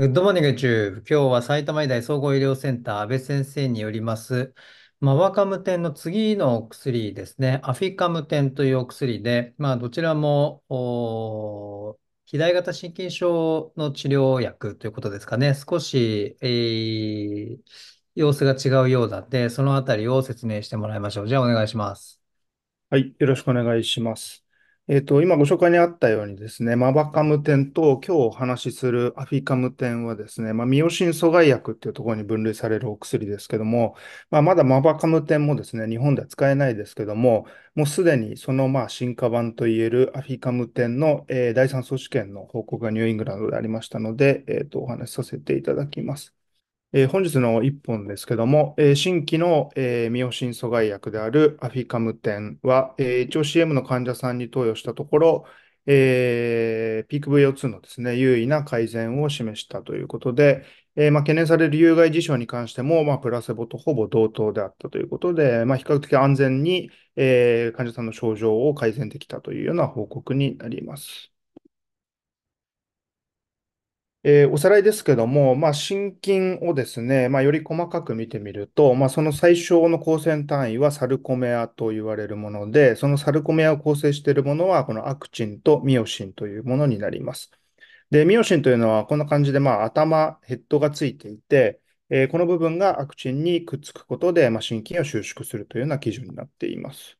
グッドモーニングチ今日は埼玉医大総合医療センター、安部先生によります、マワカムテンの次のお薬ですね、アフィカムテンというお薬で、まあ、どちらも、肥大型心筋症の治療薬ということですかね、少し、えー、様子が違うようだって、そのあたりを説明してもらいましょう。じゃあ、お願いします。はい、よろしくお願いします。えっと、今ご紹介にあったようにですね、マバカム展と今日お話しするアフィカム展はですね、まあ、ミオシン阻害薬っていうところに分類されるお薬ですけども、まあ、まだマバカム展もですね、日本では使えないですけども、もうすでにそのまあ進化版といえるアフィカム展の、えー、第3組織権の報告がニューイングランドでありましたので、えっ、と、お話しさせていただきます。えー、本日の1本ですけども、えー、新規の、えー、ミオシン阻害薬であるアフィカム10は、えー、HOCM の患者さんに投与したところ、えー、ピーク VO2 のですね、優位な改善を示したということで、えーまあ、懸念される有害事象に関しても、まあ、プラセボとほぼ同等であったということで、まあ、比較的安全に、えー、患者さんの症状を改善できたというような報告になります。えーおさらいですけども、まあ、心筋をですね、まあ、より細かく見てみると、まあ、その最小の構成単位はサルコメアと言われるもので、そのサルコメアを構成しているものは、このアクチンとミオシンというものになります。で、ミオシンというのは、こんな感じで、まあ、頭、ヘッドがついていて、えーこの部分がアクチンにくっつくことで、まあ、心筋を収縮するというような基準になっています。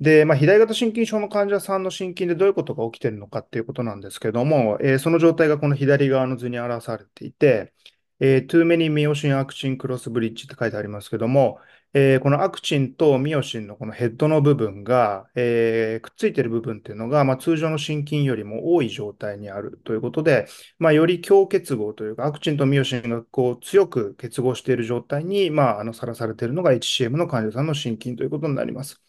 で、まあ、左型心筋症の患者さんの心筋でどういうことが起きているのかっていうことなんですけども、えー、その状態がこの左側の図に表されていて、えー、too many m y o ク i n actin c r って書いてありますけども、えー、このアクチンとミオシンのこのヘッドの部分が、えー、くっついている部分っていうのが、まあ、通常の心筋よりも多い状態にあるということで、まあ、より強結合というか、アクチンとミオシンがこう強く結合している状態に、まあ、あの、さらされているのが HCM の患者さんの心筋ということになります。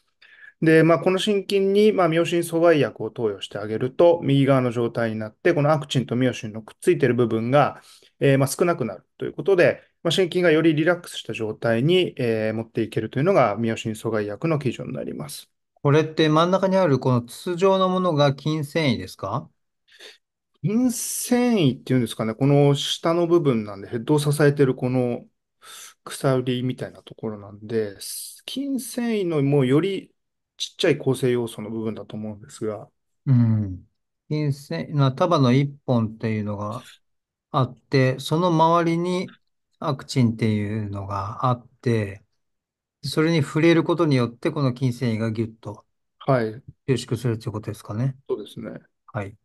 で、まあ、この心筋に、まあ、ミオシン阻害薬を投与してあげると、右側の状態になって、このアクチンとミオシンのくっついてる部分が、えー、まあ、少なくなるということで、まあ、心筋がよりリラックスした状態に、えー、持っていけるというのが、ミオシン阻害薬の基準になります。これって真ん中にあるこの筒状のものが筋繊維ですか筋繊維っていうんですかね、この下の部分なんで、ヘッドを支えてるこの鎖みたいなところなんで、筋繊維のもうよりちっちゃい構成要素の部分だと思うんですが。うん。金線、な束の一本っていうのがあって、その周りにアクチンっていうのがあって、それに触れることによって、この筋繊維がギュッと収縮するということですかね。そうですね。はい。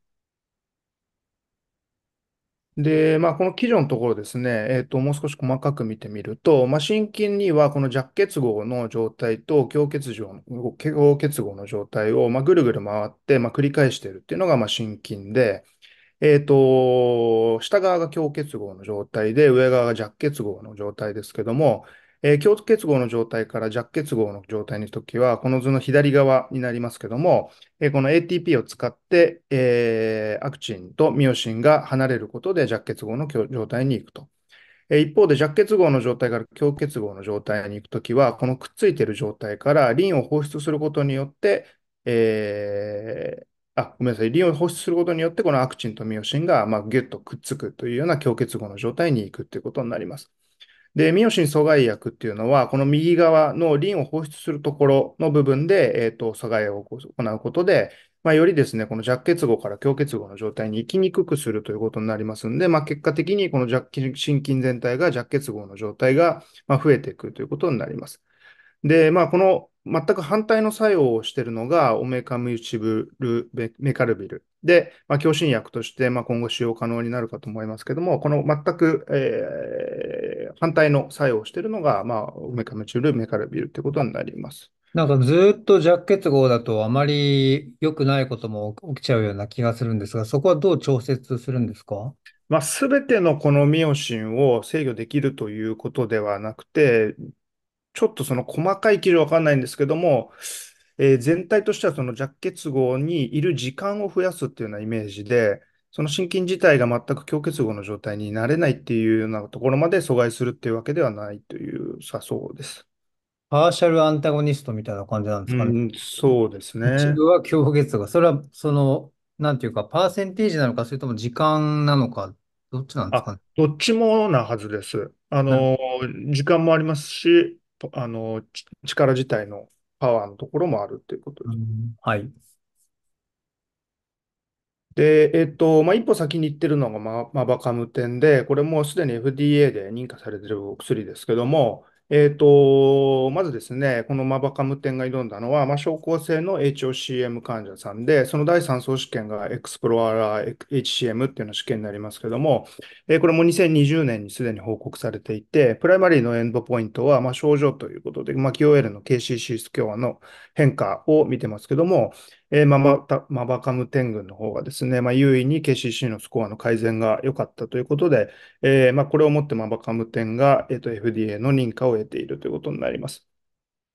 で、まあ、この記事のところですね、えっと、もう少し細かく見てみると、まあ、心筋にはこの弱結合の状態と強結合の、結合の状態を、まあ、ぐるぐる回って、まあ、繰り返しているっていうのが、まあ、心筋で、えっと、下側が強結合の状態で、上側が弱結合の状態ですけども、えー、強結合の状態から弱結合の状態の時は、この図の左側になりますけども、えー、この ATP を使って、えー、アクチンとミオシンが離れることで弱結合の状態に行くと。えー、一方で弱結合の状態から強結合の状態に行くときは、このくっついている状態からリンを放出することによって、えー、あ、ごめんなさい。リンを放出することによって、このアクチンとミオシンが、まあ、ギュッとくっつくというような強結合の状態に行くということになります。で、ミオシン阻害薬っていうのは、この右側のリンを放出するところの部分で、えっ、ー、と、阻害を行うことで、まあ、よりですね、この弱結合から強結合の状態に行きにくくするということになりますんで、まあ、結果的にこの弱心筋全体が弱結合の状態が、ま増えていくということになります。で、まあ、この全く反対の作用をしているのが、オメカムユチブルメカルビルで、まあ、強心薬として、まあ、今後使用可能になるかと思いますけども、この全く、えー、反対の作用をしているのが、まあ、メカムチュル、メカルビルということになります。なんかずっと弱結合だとあまり良くないことも起きちゃうような気がするんですが、そこはどう調節するんですかまあ、全てのこのミオシンを制御できるということではなくて、ちょっとその細かい基準わかんないんですけども、えー、全体としてはその弱結合にいる時間を増やすっていうようなイメージで、その心筋自体が全く強結合の状態になれないっていうようなところまで阻害するっていうわけではないというさそうです。パーシャルアンタゴニストみたいな感じなんですかね。うん、そうですね。一分は強結合。それは、その、なんていうか、パーセンテージなのか、それとも時間なのか、どっちなんですかね。どっちもなはずです。あの、時間もありますし、あの、力自体のパワーのところもあるっていうことです。うん、はい。で、えっと、まあ、一歩先に言ってるのがまマ、マバカムテンで、これもすでに FDA で認可されてるお薬ですけども、えー、と、まずですね、このマバカム展が挑んだのは、まあ、症候性の HOCM 患者さんで、その第3相試験がエクスプローラー HCM っていうの試験になりますけども、えー、これも2020年にすでに報告されていて、プライマリーのエンドポイントは、まあ、症状ということで、まあ、QOL の KCC スコアの変化を見てますけども、えー、マタマバカム天群の方がですね、まあ、優位に KCC のスコアの改善が良かったということで、えー、まあ、これをもってマバカム天が、えー、と FDA の認可を得ているということになります。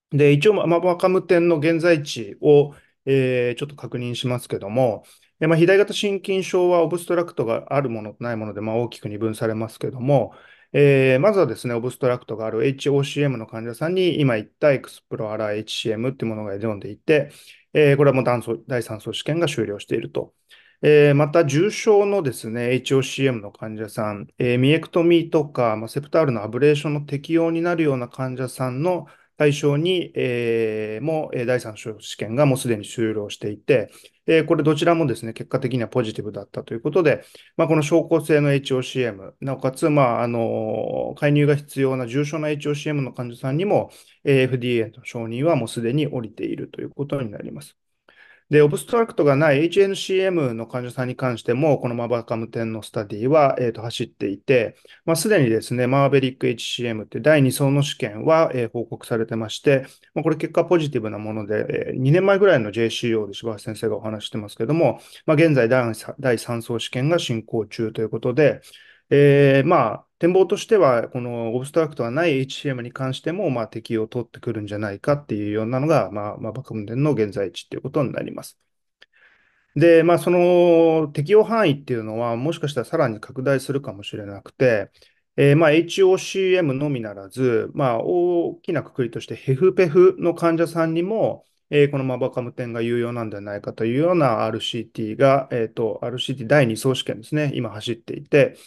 で、一応、マバカム天の現在地を、えー、ちょっと確認しますけども、まあ、肥大型心筋症はオブストラクトがあるものとないもので、まあ、大きく二分されますけども、えー、まずはですね、オブストラクトがある HOCM の患者さんに今言ったエクスプロアラ HCM っていうものが挑んでいて、えー、これはもう第3層試験が終了していると。えー、また、重症のですね、HOCM の患者さん、えー、ミエクトミーとか、まあ、セプタールのアブレーションの適用になるような患者さんの対象に、えー、も第3章試験がもうすでに終了していて、で、これどちらもですね、結果的にはポジティブだったということで、まあ、この証拠性の HOCM、なおかつ、まあ、あの、介入が必要な重症な HOCM の患者さんにも、FDA の承認はもうすでに降りているということになります。で、オブストラクトがない HNCM の患者さんに関しても、このマバカム10のスタディは、えー、と走っていて、まあ、すでにですね、マーベリック HCM って第2層の試験は、えー、報告されてまして、まあ、これ結果ポジティブなもので、えー、2年前ぐらいの JCO で柴田先生がお話してますけども、まあ、現在第3層試験が進行中ということで、えー、まあ、展望としては、このオブストラクトはない HCM に関しても、まあ、適用を取ってくるんじゃないかっていうようなのが、まあ、まあ、バックンの現在地ということになります。で、まあ、その適用範囲っていうのは、もしかしたらさらに拡大するかもしれなくて、えー、まあ HOCM のみならず、まあ、大きな括りとして、ヘフペフの患者さんにも、えー、このマバカム点が有用なんじゃないかというような RCT が、えー、と、RCT 第2相試験ですね、今走っていて、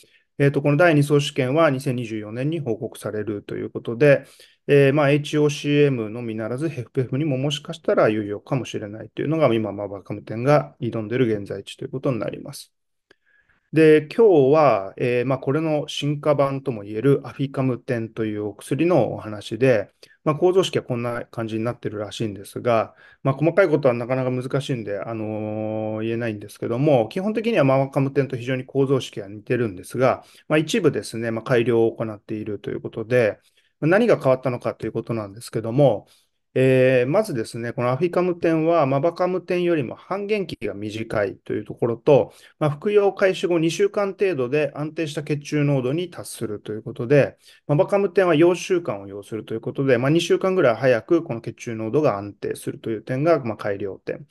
えー、とこの第2相試験は2024年に報告されるということで、えー、まあ、HOCM のみならず、f ペ f にももしかしたら有用かもしれないというのが、今、まバカム店が挑んでいる現在地ということになります。で、今日は、えー、まあ、これの進化版ともいえるアフィカムテンというお薬のお話で、まあ、構造式はこんな感じになってるらしいんですが、まあ、細かいことはなかなか難しいんで、あのー、言えないんですけども、基本的にはマワカム点と非常に構造式は似てるんですが、まあ、一部ですね、ま改良を行っているということで、何が変わったのかということなんですけども、えー、まずですね、このアフィカム点はマバカム点よりも半減期が短いというところと、まあ、服用開始後2週間程度で安定した血中濃度に達するということで、マバカム点は4週間を要するということで、まあ、2週間ぐらい早くこの血中濃度が安定するという点が、まあ、改良点。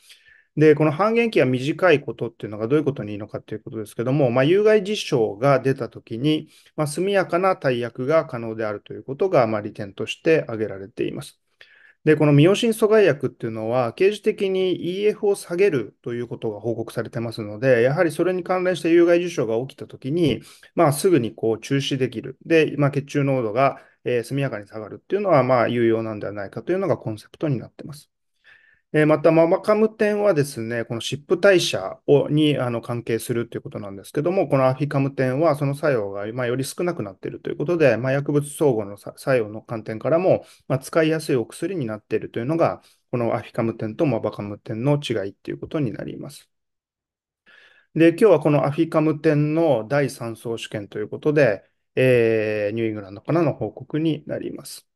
で、この半減期が短いことっていうのがどういうことにいいのかっていうことですけども、まあ、有害事象が出たときに、まあ、速やかな対薬が可能であるということが、まあ、利点として挙げられています。で、このミオシン阻害薬っていうのは、刑事的に EF を下げるということが報告されてますので、やはりそれに関連した有害事象が起きたときに、まあ、すぐにこう中止できる。で、まあ、血中濃度が、えー、速やかに下がるっていうのは、まあ、有用なんではないかというのがコンセプトになってます。えー、また、ママカム展はですね、この湿布代謝をにあの関係するということなんですけども、このアフィカム展はその作用が、まあ、より少なくなっているということで、まあ、薬物相互の作用の観点からも、まあ、使いやすいお薬になっているというのが、このアフィカム展とマバカム展の違いということになります。で、今日はこのアフィカム展の第3相試験ということで、えー、ニューイングランドからの報告になります。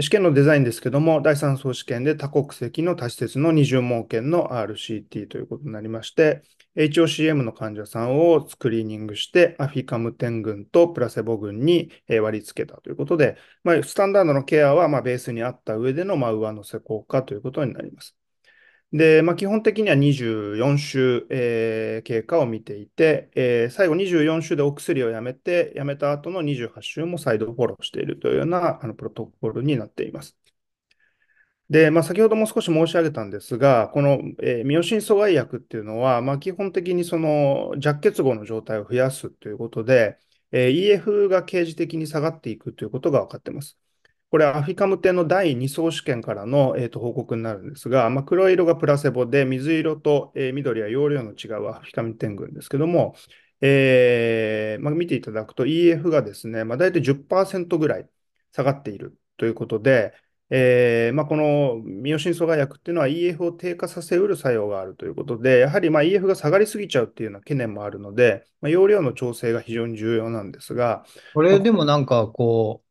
試験のデザインですけども、第3層試験で多国籍の多施設の20盲検の RCT ということになりまして、HOCM の患者さんをスクリーニングして、アフィカムテン群とプラセボ群に割り付けたということで、まあ、スタンダードのケアはまベースにあった上でのま上乗せ効果ということになります。で、まあ、基本的には24週、えー、経過を見ていて、えー、最後24週でお薬をやめて、やめた後の28週も再度フォローしているというようなあのプロトコルになっています。で、まあ、先ほども少し申し上げたんですが、この、えー、ミオシン阻害薬っていうのは、まあ、基本的にその弱結合の状態を増やすということで、えー、EF が刑事的に下がっていくということが分かっています。これ、アフィカムテの第2相試験からの、えーと、報告になるんですが、まあ、黒色がプラセボで、水色と、えー、緑は容量の違うアフィカムテン群ですけども、えーまあ、見ていただくと EF がですね、まあ、大体10%ぐらい下がっているということで、えーまあ、このミオシン阻害薬っていうのは EF を低下させうる作用があるということで、やはりまあ EF が下がりすぎちゃうっていうような懸念もあるので、まあ、容量の調整が非常に重要なんですが。これでもなんかこ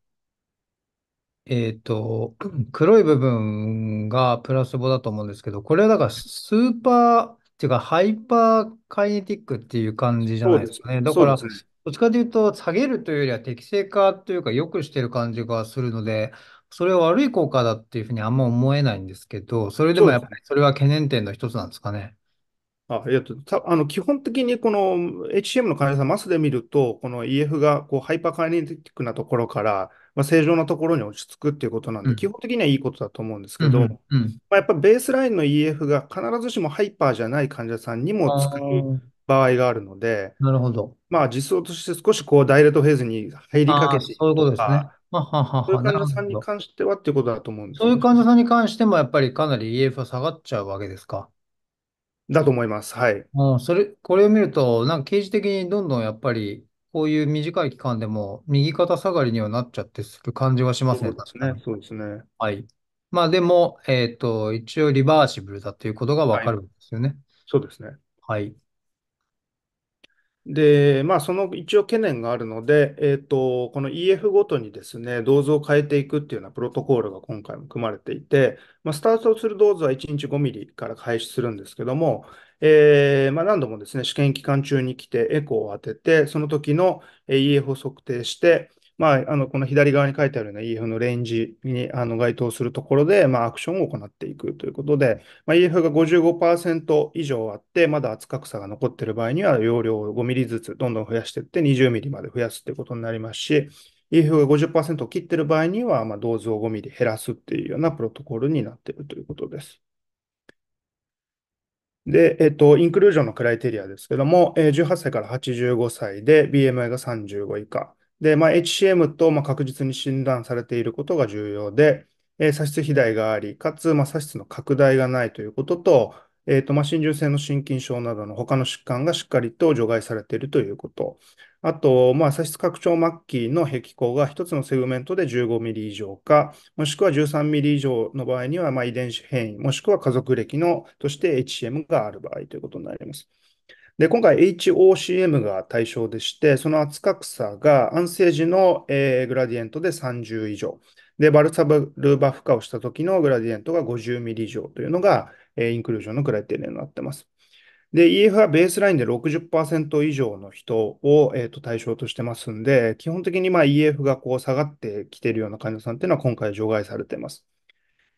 えっと、黒い部分がプラスボだと思うんですけど、これはだからスーパー、っていうかハイパーカイネティックっていう感じじゃないですかね。だそうから、す。どっちかというと、下げるというよりは適正化というか、良くしてる感じがするので、それは悪い効果だっていうふうにあんま思えないんですけど、それでもやっぱりそれは懸念点の一つなんですかね。あ、っと、た、あの、基本的にこの HCM の患者さん、マスで見ると、この EF がこうハイパーカイネティックなところから、まあ、正常なところに落ち着くっていうことなんで、基本的にはいいことだと思うんですけど、まあ、やっぱベースラインの EF が必ずしもハイパーじゃない患者さんにも使う場合があるので、なるほど。まあ、実装として少しこうダイレクトフェーズに入りかけてそういうことですね。そういう患者さんに関してはっていうことだと思うんです、ね、そういう患者さんに関しても、やっぱりかなり EF は下がっちゃうわけですか。だと思います。はい。あそれ、これを見ると、なんか刑事的にどんどんやっぱりこういう短い期間でも右肩下がりにはなっちゃってする感じはしますね、ですね。そうですね。はい。まあでも、えっと、一応リバーシブルだということがわかるんですよね。そうですね。はい。で、まあ、その一応懸念があるので、えっと、この EF ごとにですね、銅像を変えていくっていうようなプロトコールが今回も組まれていて、まあ、スタートする銅像は1日5ミリから開始するんですけども、えー、まあ、何度もですね、試験期間中に来てエコーを当てて、その時の EF を測定して、まあ、あのこの左側に書いてあるような EF のレンジにあの該当するところで、まあ、アクションを行っていくということで、まあ、EF が55%以上あって、まだ圧格差が残っている場合には、容量を5ミリずつどんどん増やしていって、20ミリまで増やすということになりますし、EF が50%を切っている場合には、まあ、銅像を5ミリ減らすっていうようなプロトコルになっているということです。で、えっと、インクルージョンのクライテリアですけども、えー、18歳から85歳で BMI が35以下。で、まあ、HCM と、まあ、確実に診断されていることが重要で、えー、左室肥大があり、かつ、まあ、左室の拡大がないということと、えっと、まあ、浸潤性の心筋症などの他の疾患がしっかりと除外されているということ。あと、まあ、差出拡張末期の壁口が1つのセグメントで15ミリ以上か、もしくは13ミリ以上の場合には、まあ、遺伝子変異、もしくは家族歴のとして HCM がある場合ということになります。で、今回 HOCM が対象でして、その圧格差が安静時の、えー、グラディエントで30以上。で、バルサブルーバ負荷をした時のグラディエントが50ミリ以上というのが、えー、インクルージョンのクライテリアになってます。で、EF はベースラインで60%以上の人を、えーと、対象としてますんで、基本的にまあ EF がこう下がってきているような患者さんっていうのは今回除外されてます。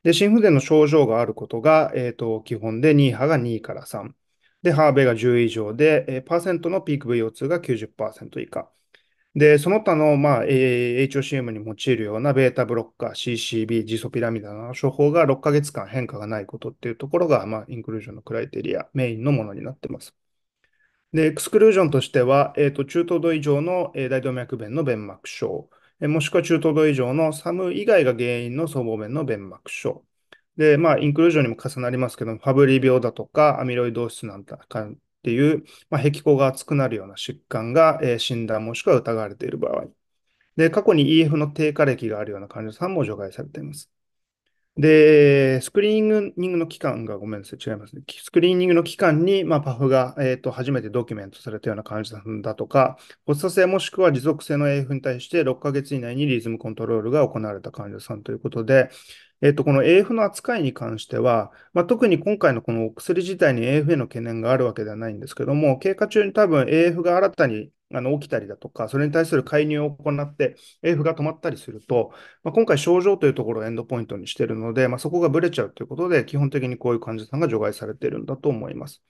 で、心不全の症状があることが、えーと、と基本で2波が2から3。で、ハーベが10以上で、えー、パーセントのピーク VO2 が90%以下。で、その他の、まあ、えー、HOCM に用いるようなベータブロッカー、CCB、ジソピラミダの処方が6ヶ月間変化がないことっていうところが、まあ、インクルージョンのクライテリア、メインのものになってます。で、エクスクルージョンとしては、えっ、ー、と、中等度以上の、え大動脈弁の弁膜症、えもしくは中等度以上のサム以外が原因の僧帽弁の弁膜症。で、まあ、インクルージョンにも重なりますけども、ファブリー病だとか、アミロイド質なんかっていう、まあ、壁行が厚くなるような疾患が、えー、診断もしくは疑われている場合。で、過去に EF の低下歴があるような患者さんも除外されています。で、スクリーニングの期間が、ごめんなさい、違いますね。スクリーニングの期間に、まあ、パフが、えーと、と初めてドキュメントされたような患者さんだとか、発作性もしくは持続性の AF に対して6ヶ月以内にリズムコントロールが行われた患者さんということで、えっと、この AF の扱いに関しては、まあ、特に今回のこのお薬自体に AF への懸念があるわけではないんですけども、経過中に多分 AF が新たにあの起きたりだとか、それに対する介入を行って、AF が止まったりすると、まあ、今回、症状というところをエンドポイントにしているので、まあ、そこがぶれちゃうということで、基本的にこういう患者さんが除外されているんだと思います。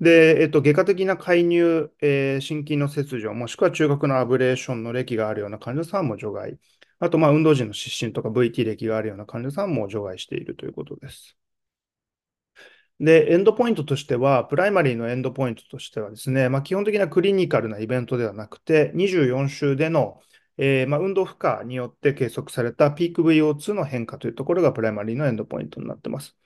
で、えっと、外科的な介入、えー、心筋の切除、もしくは中核のアブレーションの歴があるような患者さんも除外。あと、まあ、運動時の失神とか VT 歴があるような患者さんも除外しているということです。で、エンドポイントとしては、プライマリーのエンドポイントとしてはですね、まあ、基本的なクリニカルなイベントではなくて、24週での、えー、まあ、運動負荷によって計測されたピーク VO2 の変化というところがプライマリーのエンドポイントになっています。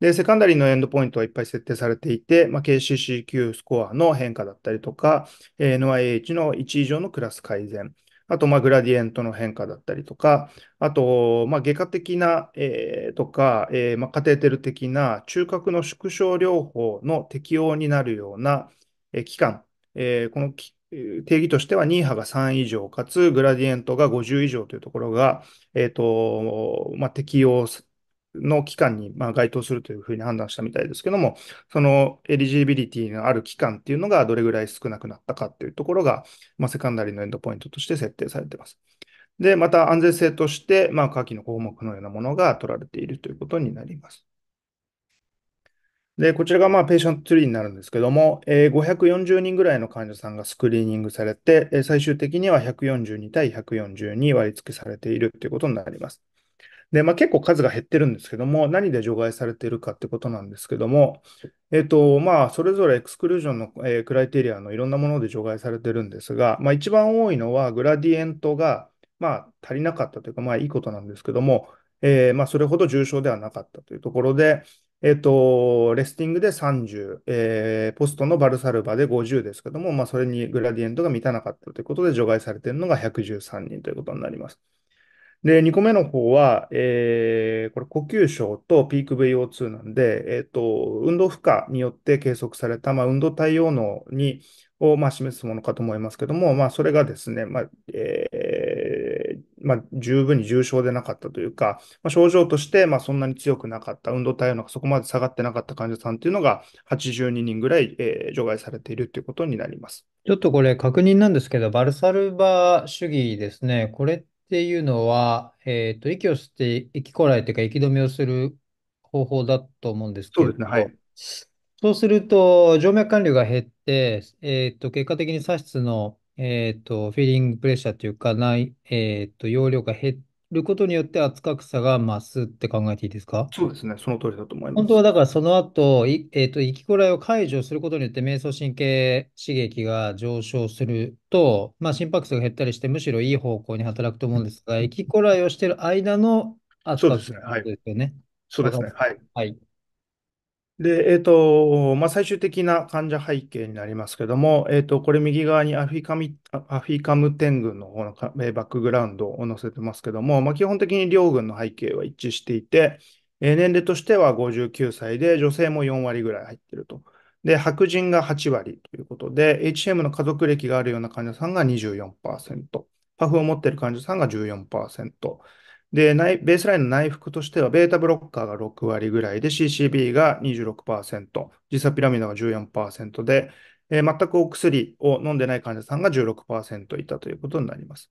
で、セカンダリーのエンドポイントはいっぱい設定されていて、まあ、KCCQ スコアの変化だったりとか、NIH の1以上のクラス改善、あと、まあ、グラディエントの変化だったりとか、あと、まあ、外科的な、えー、とか、えー、まあ、カテーテル的な中核の縮小療法の適用になるような、えー、期間、えー、この定義としては2波が3以上、かつグラディエントが50以上というところが、えーとまあ、適用の機関にまあ該当するというふうに判断したみたいですけども、そのエリジビリティのある期間っていうのがどれぐらい少なくなったかっていうところが、まあ、セカンダリのエンドポイントとして設定されています。で、また安全性として、まあ、下記の項目のようなものが取られているということになります。で、こちらがまあペーショントツリーになるんですけども、えー、540人ぐらいの患者さんがスクリーニングされて、最終的には142対142割り付けされているということになります。で、まあ、結構数が減ってるんですけども、何で除外されているかってことなんですけども、えっと、まあ、それぞれエクスクルージョンの、えー、クライテリアのいろんなもので除外されてるんですが、まあ、一番多いのはグラディエントが、まあ、足りなかったというか、まあ、いいことなんですけども、えー、まあ、それほど重症ではなかったというところで、えっと、レスティングで30、えー、ポストのバルサルバで50ですけども、まあ、それにグラディエントが満たなかったということで除外されているのが113人ということになります。で、2個目の方は、えー、これ呼吸症とピーク VO2 なんで、えっ、ー、と、運動負荷によって計測された、まあ、運動対応能に、を、まあ、示すものかと思いますけども、まあ、それがですね、まあ、えー、まあ、十分に重症でなかったというか、まあ、症状として、まあ、そんなに強くなかった、運動対応能がそこまで下がってなかった患者さんっていうのが、82人ぐらい、えー、除外されているということになります。ちょっとこれ確認なんですけど、バルサルバ主義ですね。これっていうのは、えっと、息を吸って、息こらえてか、息止めをする方法だと思うんですそうれですね、はど、そうすると、静脈管理が減って、えっと、結果的に左室の、えっと、フィーリングプレッシャーというか、ない、えっと、容量が減っることによって圧格差が増すって考えていいですかそうですね、その通りだと思います。本当はだからその後、いえっ、と、と、息こらいを解除することによって迷走神経刺激が上昇すると、まあ、心拍数が減ったりして、むしろいい方向に働くと思うんですが、きこらいをしている間の圧そうですね、はい。ですよね。そうですね、はい。はい。で、えっと、まあ、最終的な患者背景になりますけども、えっと、これ右側にアフィカミ、アフィカム天群の方のバックグラウンドを載せてますけども、まあ、基本的に両軍の背景は一致していて、年齢としては59歳で、女性も4割ぐらい入ってると。で、白人が8割ということで、HM の家族歴があるような患者さんが24%、パフを持っている患者さんが14%。で、ベースラインの内服としては、ベータブロッカーが6割ぐらいで、CCB が26%、ジサピラミドが14%で、えー、全くお薬を飲んでない患者さんが16%いたということになります。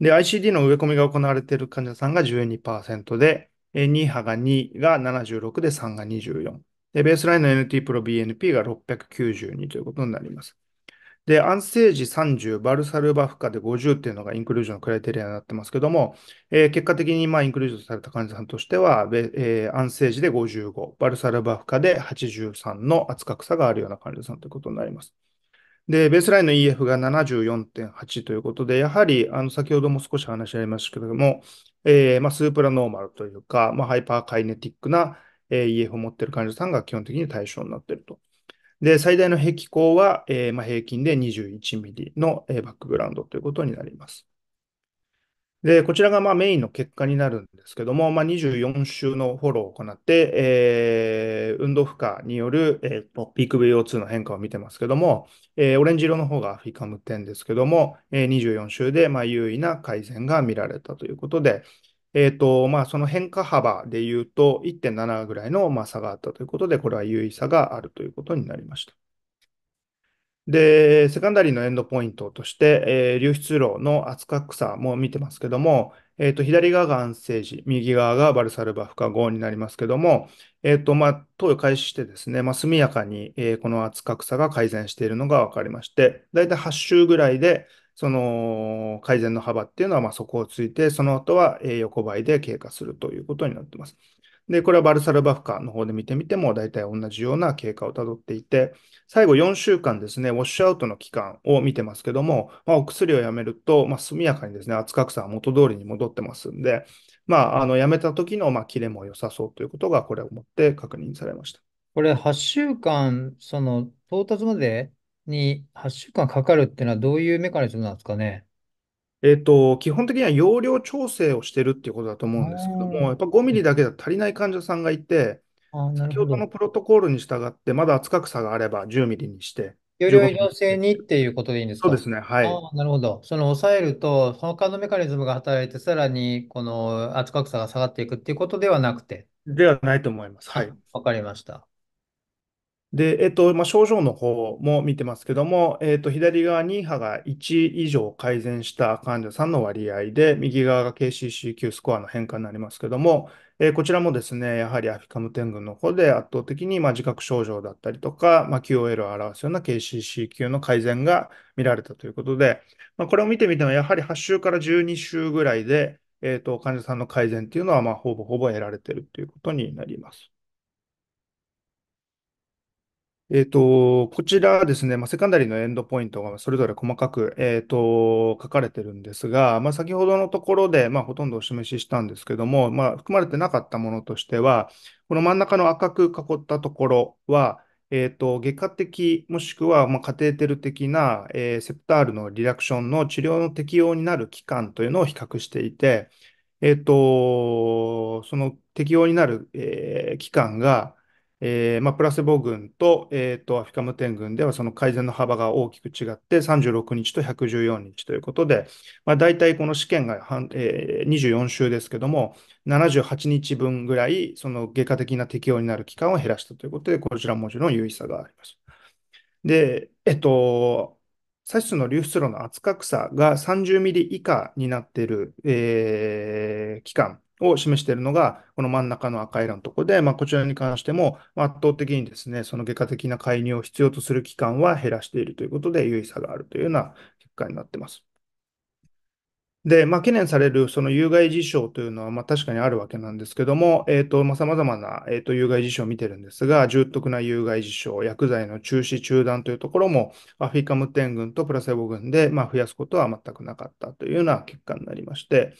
で、ICD の植え込みが行われている患者さんが12%で、2波が2が76で3が24。で、ベースラインの NT プロ BNP が692ということになります。で、アンステージ30、バルサルバ負荷で50っていうのがインクルージョンのクライテリアになってますけども、えー、結果的にまあインクルージョンされた患者さんとしては、えー、アンステージで55、バルサルバ負荷で83の圧格差があるような患者さんということになります。で、ベースラインの EF が74.8ということで、やはり、あの、先ほども少し話ありましたけれども、えー、まあ、スープラノーマルというか、まあ、ハイパーカイネティックな、EF を持っている患者さんが基本的に対象になっていると。で、最大の壁高は、えー、まあ、平均で21ミリの、えー、バックグラウンドということになります。で、こちらがまあメインの結果になるんですけども、まあ、24週のフォローを行って、えー、運動負荷による、えーと、ピーク VO2 の変化を見てますけども、えー、オレンジ色の方がアフィカム10ですけども、えー、24週でまあ優位な改善が見られたということで、えっ、と、まあ、その変化幅で言うと1.7ぐらいの、まあ、差があったということで、これは優位差があるということになりました。で、セカンダリーのエンドポイントとして、えー、流出量の圧格差も見てますけども、えっ、ー、と、左側が安静時、右側がバルサルバ不可合になりますけども、えっ、ー、と、まあ、投与開始してですね、まあ、速やかに、えー、この圧格差が改善しているのが分かりまして、だいたい8週ぐらいで、その改善の幅っていうのはまそこをついて、その後は横ばいで経過するということになってます。で、これはバルサルバフカの方で見てみても、大体同じような経過をたどっていて、最後4週間ですね、ウォッシュアウトの期間を見てますけども、まあ、お薬をやめると、まあ、速やかにですね、圧格差は元通りに戻ってますんで、まあ、あの、やめた時の、まあ、キレも良さそうということが、これをもって確認されました。これ、8週間、その、到達までに8週間かかるっていうのはどういうメカニズムなんですかね。えっと、基本的には容量調整をしてるっていうことだと思うんですけども、やっぱ5ミリだけでは足りない患者さんがいて、あなる先ほほどど。のプロトコールに従って、まだ圧く差があれば10ミリにして、容量15ミリにしにっていうことでいいんですそうでか。すね、はい。ああ、なるほど。その抑えると、他のメカニズムが働いて、さらにこの圧迫差が下がっていくっていうことではなくて。ではないと思います。はあ、い。わかりました。で、えっと、まあ、症状の方も見てますけども、えっと、左側に波が1以上改善した患者さんの割合で、右側が KCCQ スコアの変化になりますけども、えー、こちらもですね、やはりアフィカム天群の方で圧倒的に、まあ、自覚症状だったりとか、まあ、QOL を表すような KCCQ の改善が見られたということで、まあ、これを見てみても、やはり8週から12週ぐらいで、えっと、患者さんの改善っていうのは、まあ、ほぼほぼ得られてるっていうことになります。えっと、こちらですね、まあ、セカンダリーのエンドポイントがそれぞれ細かく、えっと、書かれてるんですが、まあ、先ほどのところで、まあ、ほとんどお示ししたんですけども、まあ、含まれてなかったものとしては、この真ん中の赤く囲ったところは、えっと、外科的もしくは、まあ、カテーテル的な、えー、セプタールのリダクションの治療の適用になる期間というのを比較していて、えっと、その適用になる、えー、期間が、えー、まあ、プラセボ群と,、えーと、アフィカムテン群ではその改善の幅が大きく違って36日と114日ということで、まあ、大体この試験が、えー、24週ですけども78日分ぐらいその外科的な適用になる期間を減らしたということでこちらもちろん有意差があります。で、えっと、サ出の流出路の厚格差が30ミリ以下になっている、えー、期間を示しているのが、この真ん中の赤色のところで、まあ、こちらに関しても、圧倒的にですね、その外科的な介入を必要とする期間は減らしているということで、有意差があるというような結果になっています。で、まあ、懸念されるその有害事象というのは、まあ、確かにあるわけなんですけども、えっ、と、まあ、様々な、えっ、と、有害事象を見てるんですが、重篤な有害事象、薬剤の中止、中断というところも、アフィカムテン群とプラセボ群で、まあ、増やすことは全くなかったというような結果になりまして、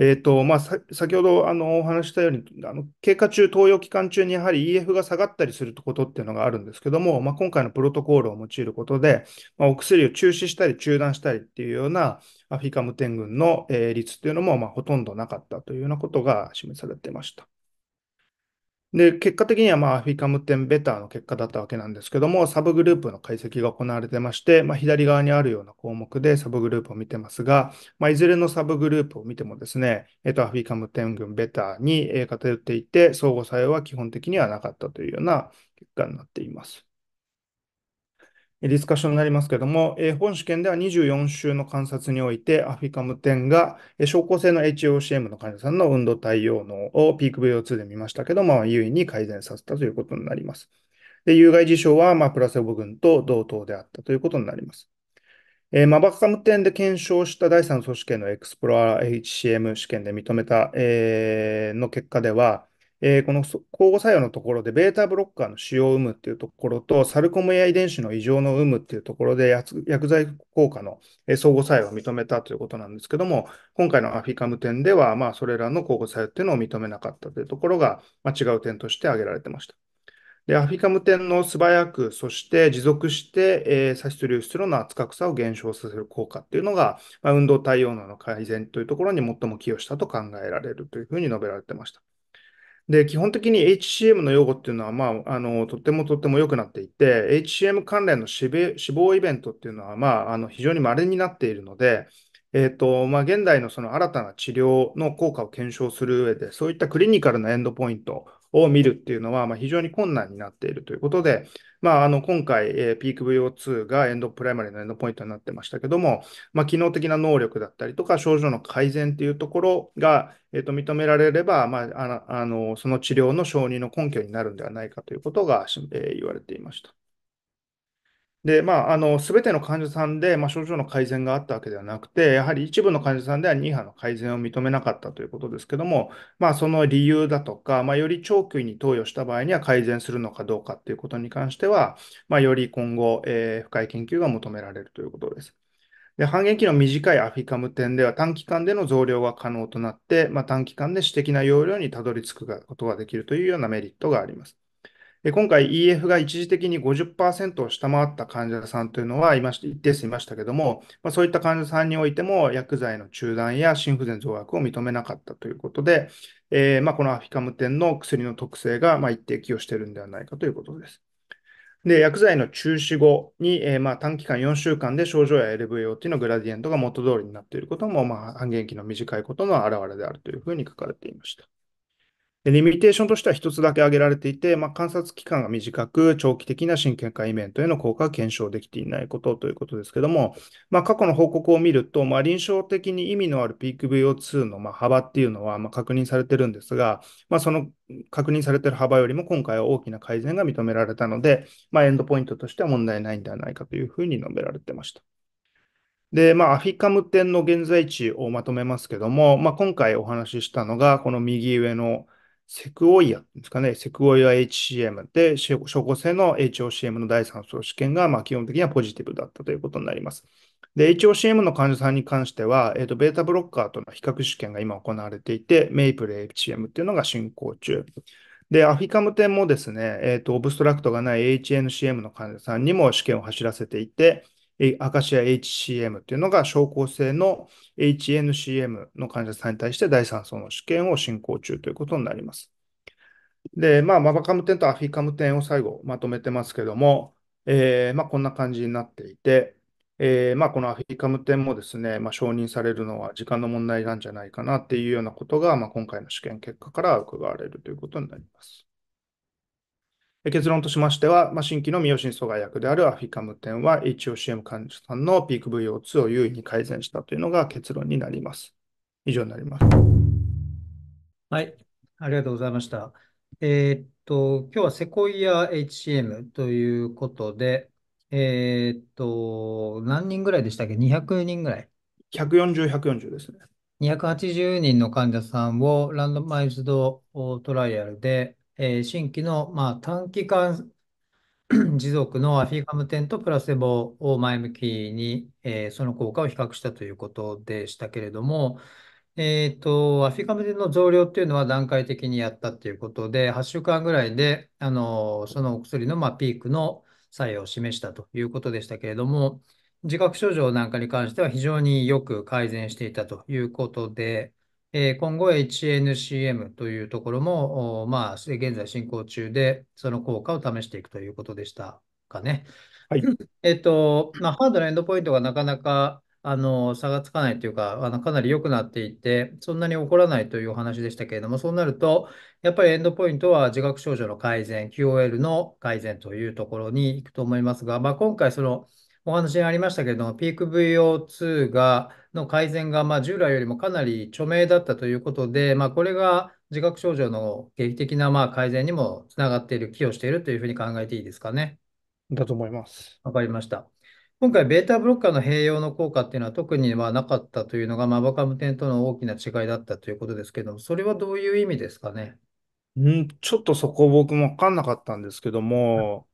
えっと、まあ、先ほどあのお話したように、あの経過中、投与期間中にやはり EF が下がったりすることっていうのがあるんですけども、まあ、今回のプロトコールを用いることで、まあ、お薬を中止したり中断したりっていうようなアフィカム天群の、えー、率っていうのも、まあ、ほとんどなかったというようなことが示されていました。で、結果的にはまあアフィカムンベターの結果だったわけなんですけども、サブグループの解析が行われてまして、まあ、左側にあるような項目でサブグループを見てますが、まあ、いずれのサブグループを見てもですね、えっと、アフィカムン群ベターに偏っていて、相互作用は基本的にはなかったというような結果になっています。ディスカッションになりますけれども、本試験では24週の観察において、アフィカム10が、症候性の HOCM の患者さんの運動対応能をピーク VO2 で見ましたけど、まあ、優位に改善させたということになります。で有害事象は、まあ、プラセボ群と同等であったということになります。えー、マバカム点で検証した第3組織のエクスプローラー HCM 試験で認めた、えー、の結果では、えー、この交互作用のところで、ベータブロッカーの使用有無っていうところと、サルコムア遺伝子の異常の有無っていうところで薬、薬剤効果の相互作用を認めたということなんですけども、今回のアフィカム点では、まあ、それらの交互作用っていうのを認めなかったというところが、まあ、違う点として挙げられてました。で、アフィカム点の素早く、そして持続して、えー、ウス流ロの圧くさを減少させる効果っていうのが、まあ、運動対応能の改善というところに最も寄与したと考えられるというふうに述べられてました。で、基本的に HCM の用語っていうのは、まあ、あの、とってもとっても良くなっていて、HCM 関連の死亡イベントっていうのは、まあ、あの、非常に稀になっているので、えっと、まあ、現代のその新たな治療の効果を検証する上で、そういったクリニカルなエンドポイントを見るっていうのは、まあ、非常に困難になっているということで、まあ、あの今回、えー、ピーク VO2 がエンドプライマリーのエンドポイントになってましたけども、まあ、機能的な能力だったりとか、症状の改善っていうところが、えー、と認められれば、まああの、その治療の承認の根拠になるんではないかということが、えー、言われていました。で、まあ、あの、すべての患者さんで、まあ、症状の改善があったわけではなくて、やはり一部の患者さんでは2波の改善を認めなかったということですけども、まあ、その理由だとか、まあ、より長期に投与した場合には改善するのかどうかということに関しては、まあ、より今後、えー、深い研究が求められるということです。で、半減期の短いアフィカム点では短期間での増量が可能となって、まあ、短期間で私的な容量にたどり着くことができるというようなメリットがあります。今回 EF が一時的に50%を下回った患者さんというのはいまし一定数いましたけども、まあ、そういった患者さんにおいても薬剤の中断や心不全増悪を認めなかったということで、えー、まあ、このアフィカム点の薬の特性がま一定寄与しているのではないかということです。で薬剤の中止後に、えー、ま短期間4週間で症状や LVO というのグラディエントが元通りになっていることも、半減期の短いことの表れであるというふうに書かれていました。リミテーションとしては1つだけ挙げられていて、まあ、観察期間が短く、長期的な神経化イベントへの効果が検証できていないことということですけども、まあ、過去の報告を見ると、まあ、臨床的に意味のあるピーク VO2 のま幅っていうのはま確認されてるんですが、まあ、その確認されてる幅よりも今回は大きな改善が認められたので、まエンドポイントとしては問題ないんではないかというふうに述べられてました。で、まあ、アフィカム点の現在地をまとめますけども、まあ、今回お話ししたのが、この右上のセクオイアですかね、セクオイア HCM で、証拠性の HOCM の第3相試験が、まあ、基本的にはポジティブだったということになります。で、HOCM の患者さんに関しては、えー、と、ベータブロッカーとの比較試験が今行われていて、メイプル HCM というのが進行中。で、アフィカム展もですね、えー、と、オブストラクトがない HNCM の患者さんにも試験を走らせていて、アカシア HCM というのが、症候性の HNCM の患者さんに対して第3層の試験を進行中ということになります。で、まあ、マバカム点とアフィカム点を最後まとめてますけども、えー、まあ、こんな感じになっていて、えー、まあ、このアフィカム点もですね、まあ、承認されるのは時間の問題なんじゃないかなっていうようなことが、まあ、今回の試験結果から伺われるということになります。結論としましては、まあ、新規のミオシン阻害薬であるアフィカムテンは HOCM 患者さんのピーク VO2 を優位に改善したというのが結論になります。以上になります。はい、ありがとうございました。えー、っと、今日はセコイア HCM ということで、えー、っと、何人ぐらいでしたっけ ?200 人ぐらい。140、140ですね。280人の患者さんをランドマイズドトライアルで、え新規の、まあ、短期間 持続のアフィガム10とプラセボを前向きに、えー、その効果を比較したということでしたけれども、えっ、ー、と、アフィガム点の増量っていうのは段階的にやったっていうことで、8週間ぐらいで、あの、そのお薬の、まあ、ピークの作用を示したということでしたけれども、自覚症状なんかに関しては非常によく改善していたということで、え今後 HNCM というところも、まあ、現在進行中で、その効果を試していくということでしたかね。はい。えっと、まあ、ハードなエンドポイントがなかなか、あの、差がつかないというか、あの、かなり良くなっていて、そんなに起こらないというお話でしたけれども、そうなると、やっぱりエンドポイントは自覚症状の改善、QOL の改善というところに行くと思いますが、まあ、今回その、お話ありましたけれども、ピーク VO2 がの改善が、まあ、従来よりもかなり著名だったということで、まあ、これが自覚症状の劇的なまあ改善にもつながっている、寄与しているというふうに考えていいですかね。だと思います。わかりました。今回、ベータブロッカーの併用の効果っていうのは特にはなかったというのが、まあ、バカムテンとの大きな違いだったということですけども、それはどういう意味ですかね。うん、ちょっとそこ僕も分かんなかったんですけども、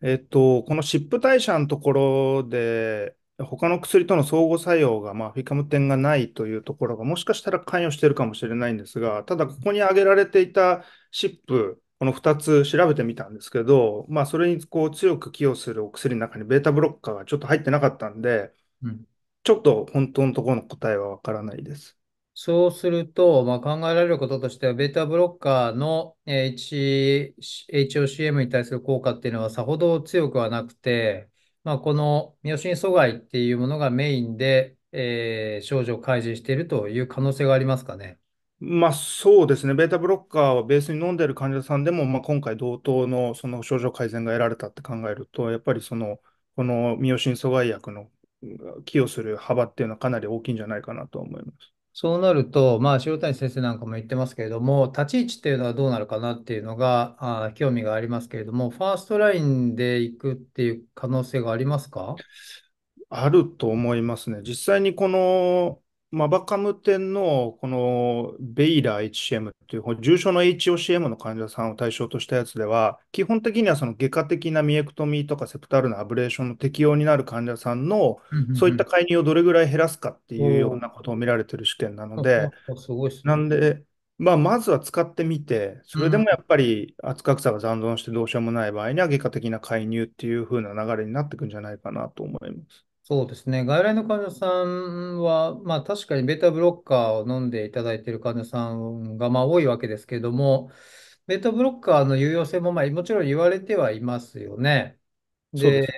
えっと、この湿布代謝のところで、他の薬との相互作用が、まあ、フィカム点がないというところが、もしかしたら関与しているかもしれないんですが、ただ、ここに挙げられていた湿布、この2つ調べてみたんですけど、まあ、それにこう強く寄与するお薬の中にベータブロッカーがちょっと入ってなかったんで、うん、ちょっと本当のところの答えはわからないです。そうすると、まあ、考えられることとしては、ベータブロッカーの H HOCM に対する効果っていうのはさほど強くはなくて、まあ、このミオシン阻害っていうものがメインで、えー、症状を改善しているという可能性がありますかね。まあ、そうですね、ベータブロッカーはベースに飲んでいる患者さんでも、まあ、今回、同等のその症状改善が得られたって考えると、やっぱりそのこのミオシン阻害薬の寄与する幅っていうのはかなり大きいんじゃないかなと思います。そうなると、まあ、塩谷先生なんかも言ってますけれども、立ち位置っていうのはどうなるかなっていうのが、あ興味がありますけれども、ファーストラインで行くっていう可能性がありますかあると思いますね。実際にこのマバカム店のこのベイラー HCM っていう重症の HOCM の患者さんを対象としたやつでは、基本的にはその外科的なミエクトミーとかセプタルのアブレーションの適用になる患者さんの、そういった介入をどれぐらい減らすかっていうようなことを見られてる試験なので、なんで、まあ、まずは使ってみて、それでもやっぱり圧格差が残存してどうしようもない場合には、外科的な介入っていう風な流れになっていくんじゃないかなと思います。そうですね。外来の患者さんは、まあ確かにベータブロッカーを飲んでいただいている患者さんがまあ多いわけですけれども、ベータブロッカーの有用性もまあもちろん言われてはいますよね。そうでで、ね。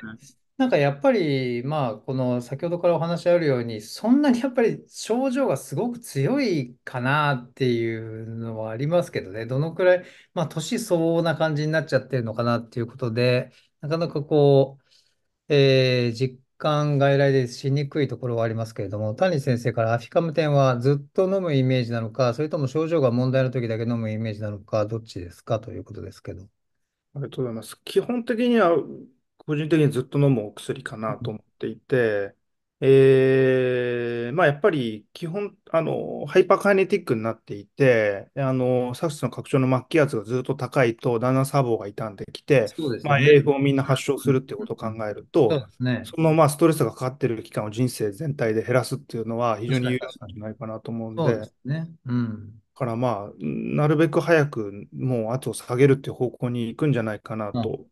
なんかやっぱり、まあこの先ほどからお話あるように、そんなにやっぱり症状がすごく強いかなっていうのはありますけどね。どのくらい、まあ年相応な感じになっちゃってるのかなっていうことで、なかなかこう、えー実間外来でしにくいところはありますけれども、谷先生からアフィカム点はずっと飲むイメージなのか、それとも症状が問題の時だけ飲むイメージなのか、どっちですかということですけど。ありがとうございます。基本的には、個人的にずっと飲むお薬かなと思っていて、えー、まあ、やっぱり基本、あの、ハイパーカイネティックになっていて、あの、サクスの拡張の末期圧がずっと高いと、だんだんサーが傷んできて、そうですまあ、AF をみんな発症するっていうことを考えると、そうですね。その、まあ、ストレスがかかってる期間を人生全体で減らすっていうのは非常に有用なんじゃないかなと思うんで、そうですね。うん。からまあ、なるべく早くもう圧を下げるっていう方向に行くんじゃないかなと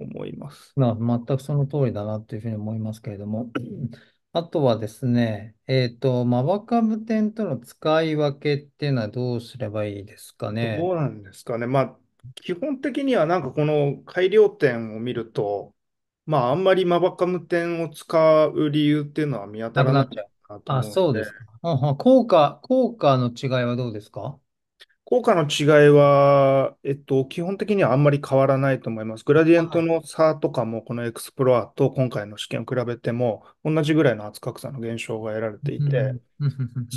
思います。まあ、全くその通りだなというふうに思いますけれども、あとはですね、えっと、マバ株店との使い分けっていうのはどうすればいいですかね。そうなんですかね。まあ、基本的にはなんかこの改良点を見ると、まあ、あんまりマバカム点を使う理由っていうのは見当たなくらななっちゃう。なとあ、思うそうですか。効果、効果の違いはどうですか効果の違いは、えっと、基本的にはあんまり変わらないと思います。グラディエントの差とかも、このエクスプロアと今回の試験を比べても、同じぐらいの圧格差の減少が得られていて、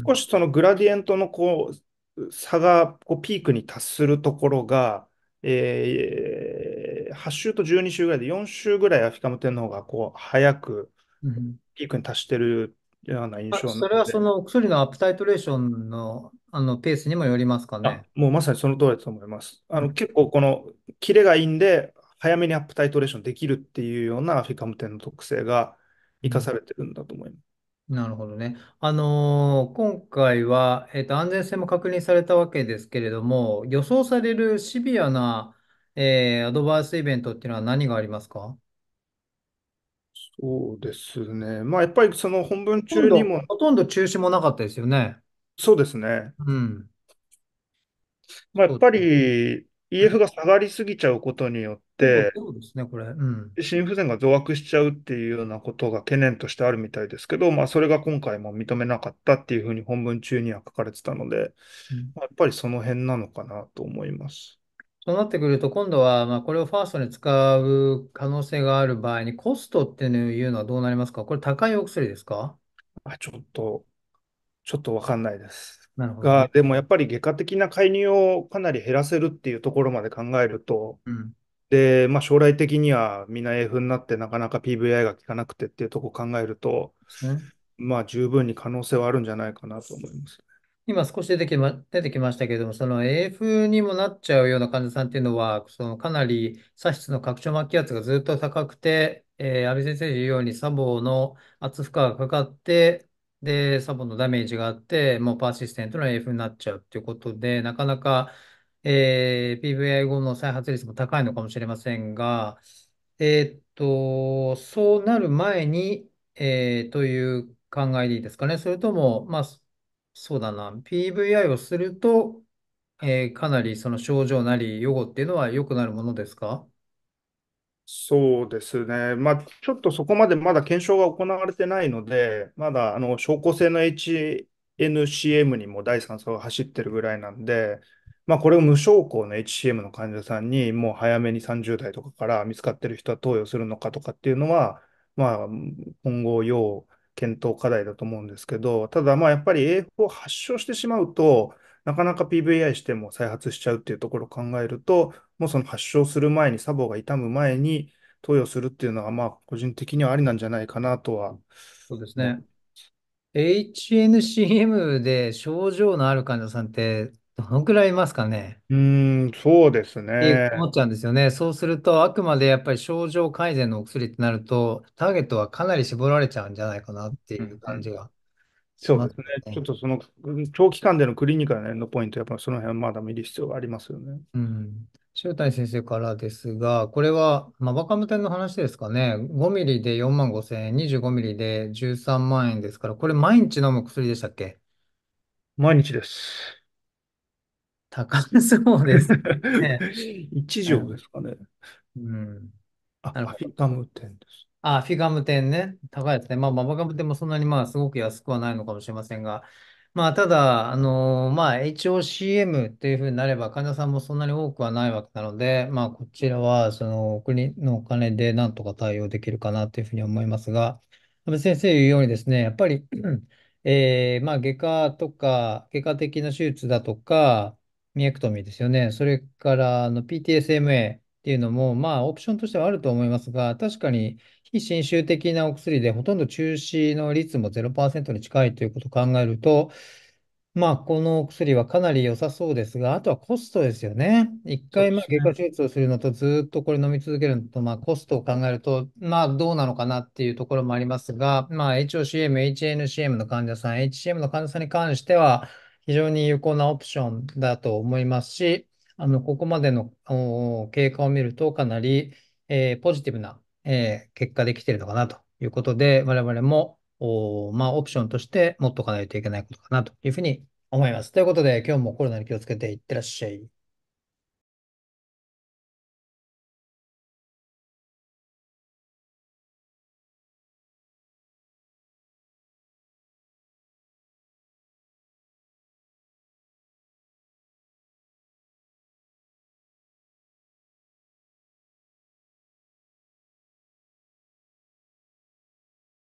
少しそのグラディエントのこう差がこうピークに達するところが、えー、8週と12週ぐらいで4週ぐらいアフィカムテンの方がこう早くピークに達してるような印象なので。それはそのお薬のアップタイトレーションの、あのペースにもよりますかね。もうまさにその通りだと思います。あの結構このキレがいいんで、早めにアップタイトレーションできるっていうようなフィカムテンの特性が生かされてるんだと思います。なるほどね。あのー今回は、えっと、安全性も確認されたわけですけれども、予想されるシビアな、えーアドバイスイベントっていうのは何がありますかそうですね。まあ、やっぱりその本文ほと中んにど、も、ほとんど中止もなかったですよね。そうですね。うん。まあ、やそっうぱり EF が下がりすぎちゃうことによっ本て、そうですね、これ。うん。心不全が増悪しちゃうっていうようなことが懸念としてあるみたいですけど、まあ、それが今回も認めなかったっていうふうに本文中には書かれてたので、まあ、やっぱりその辺なのかなと思います。そうなってくると、今度は、まあ、これをファーストに使う可能性がある場合に、コストっていうのはどうなりますかこれ高いお薬ですかあ、ちょっと、ちょっとわかんないです。なるほど、ね、が、でもやっぱり外科的な介入をかなり減らせるっていうところまで考えると、で、まあ、将来的にはみんな F になってなかなか PVI が効かなくてっていうところを考えると、ね、まあ十分に可能性はあるんじゃないかなと思います。今少し出てきま、出てきましたけれども、その AF にもなっちゃうような患者さんっていうのは、そのかなり左室の拡張末期圧がずっと高くて、えー、安倍先生が言うようにサボの圧負荷がかかって、で、サボのダメージがあって、もうパーシステントの AF になっちゃうということで、なかなか、えー、PVI 後の再発率も高いのかもしれませんが、えーっと、そうなる前に、えーという考えでいいですかね。それとも、まあ、そうだな。PVI をすると、えーかなりその症状なり予後っていうのは良くなるものですかそうですね。まあ、ちょっとそこまでまだ検証が行われてないので、まだあの証拠性の HNCM にも第三相が走ってるぐらいなんで、まあ、これを無症候の HCM の患者さんにもう早めに30代とかから見つかってる人は投与するのかとかっていうのは、まあ、今後要検討課題だと思うんですけど、ただまあやっぱり AF を発症してしまうと、なかなか PVI しても再発しちゃうっていうところを考えると、もうその発症する前に、サボが痛む前に投与するっていうのは、まあ個人的にはありなんじゃないかなとは。そうですね。HNCM で症状のある患者さんって、どのくらいいますかね。うーん、そうですね。思っちゃうんですよね。そうすると、あくまでやっぱり症状改善のお薬ってなると、ターゲットはかなり絞られちゃうんじゃないかなっていう感じがしそうまですすね。ちょっね。とその長期間でのクリニカルのポイント、やっぱりその辺はまだ見る必要がありますよね。うん。塩谷先生からですが、これは、まあ、バカムテンの話ですかね。5ミリで4万5千円、25ミリで13万円ですから、これ毎日飲む薬でしたっけ毎日です。高そうですね。一条ですかね。うん。あ、フィガム店です。あ、フィガム店ね。高いですね。まあ、ママガム店もそんなにまあ、すごく安くはないのかもしれませんが、まあ、ただ、あのーまあ、HOCM っていうふうになれば、患者さんもそんなに多くはないわけなので、まあ、こちらは、その、国のお金でなんとか対応できるかなというふうに思いますが、先生言うようにですね、やっぱり、えー、まあ、外科とか、外科的な手術だとか、ミエクトミーですよね。それから、あの、PTSMA っていうのも、まあ、オプションとしてはあると思いますが、確かに、非侵襲的なお薬で、ほとんど中止の率も0%に近いということを考えると、まあ、このお薬はかなり良さそうですが、あとはコストですよね。一そう回、まあ、外科手術をするのと、ずっとこれ飲み続けるのと、まあ、コストを考えると、まあ、どうなのかなっていうところもありますが、まあ、HOCM、HNCM の患者さん、HCM の患者さんに関しては、非常に有効なオプションだと思いますし、あの、ここまでの経過を見ると、かなり、えー、ポジティブな、えー、結果できているのかなということで、我々も、おまあ、オプションとして持っとかないといけないことかなというふうに思います。ということで、今日もコロナに気をつけていってらっしゃい。